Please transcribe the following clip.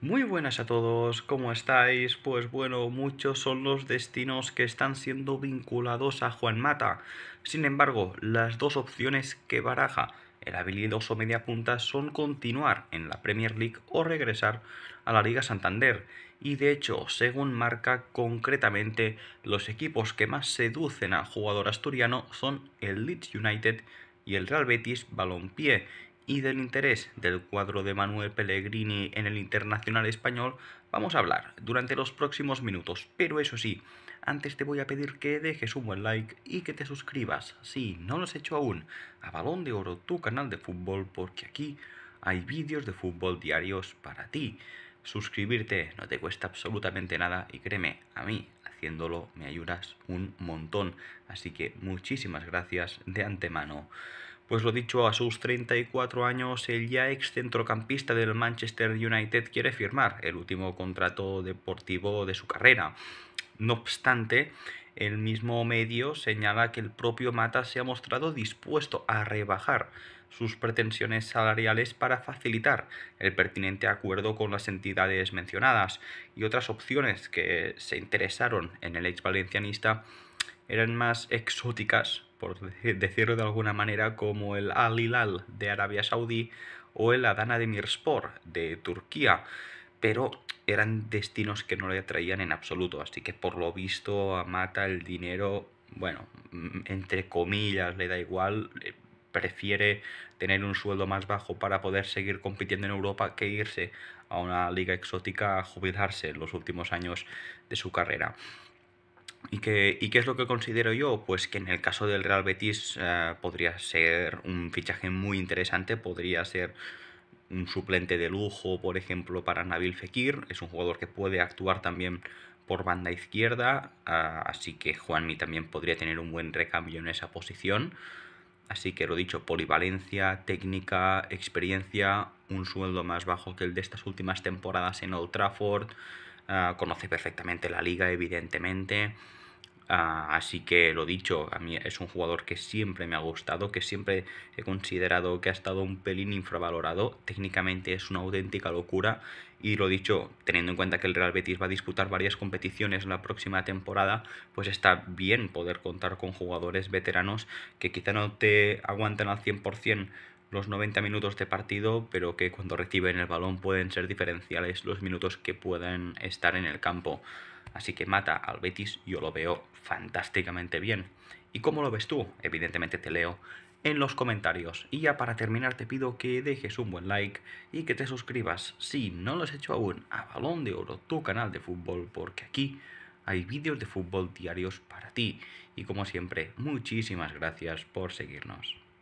Muy buenas a todos, ¿cómo estáis? Pues bueno, muchos son los destinos que están siendo vinculados a Juan Mata. Sin embargo, las dos opciones que baraja el habilidoso punta son continuar en la Premier League o regresar a la Liga Santander. Y de hecho, según marca concretamente, los equipos que más seducen al jugador asturiano son el Leeds United y el Real Betis Balompié y del interés del cuadro de Manuel Pellegrini en el internacional español vamos a hablar durante los próximos minutos. Pero eso sí, antes te voy a pedir que dejes un buen like y que te suscribas, si no lo has hecho aún, a Balón de Oro, tu canal de fútbol, porque aquí hay vídeos de fútbol diarios para ti. Suscribirte no te cuesta absolutamente nada y créeme, a mí haciéndolo me ayudas un montón. Así que muchísimas gracias de antemano. Pues lo dicho, a sus 34 años, el ya ex centrocampista del Manchester United quiere firmar el último contrato deportivo de su carrera. No obstante, el mismo medio señala que el propio Mata se ha mostrado dispuesto a rebajar sus pretensiones salariales para facilitar el pertinente acuerdo con las entidades mencionadas y otras opciones que se interesaron en el ex valencianista eran más exóticas, por decirlo de alguna manera, como el Al Hilal de Arabia Saudí o el Adana de Mirspor de Turquía, pero eran destinos que no le atraían en absoluto, así que por lo visto a Mata el dinero, bueno, mm, entre comillas, le da igual, eh, prefiere tener un sueldo más bajo para poder seguir compitiendo en Europa que irse a una liga exótica a jubilarse en los últimos años de su carrera. ¿Y qué, es lo que considero yo? Pues que en el caso del Real Betis eh, podría ser un fichaje muy interesante, podría ser un suplente de lujo, por ejemplo, para Nabil Fekir, es un jugador que puede actuar también por banda izquierda, ah, así que Juanmi también podría tener un buen recambio en esa posición. Así que lo dicho, polivalencia, técnica, experiencia, un sueldo más bajo que el de estas últimas temporadas en Old Trafford. Ah, conoce perfectamente la liga, evidentemente. Ah, así que lo dicho, a mí es un jugador que siempre me ha gustado, que siempre he considerado que ha estado un pelín infravalorado. Técnicamente es una auténtica locura. Y lo dicho, teniendo en cuenta que el Real Betis va a disputar varias competiciones la próxima temporada, pues está bien poder contar con jugadores veteranos que quizá no te aguanten al 100% los 90 minutos de partido, pero que cuando reciben el balón pueden ser diferenciales los minutos que puedan estar en el campo. Así que Mata al Betis yo lo veo fantásticamente bien. ¿Y cómo lo ves tú? Evidentemente te leo en los comentarios. Y ya para terminar te pido que dejes un buen like y que te suscribas, si no lo has hecho aún, a Balón de Oro, tu canal de fútbol, porque aquí hay vídeos de fútbol diarios para ti. Y como siempre, muchísimas gracias por seguirnos.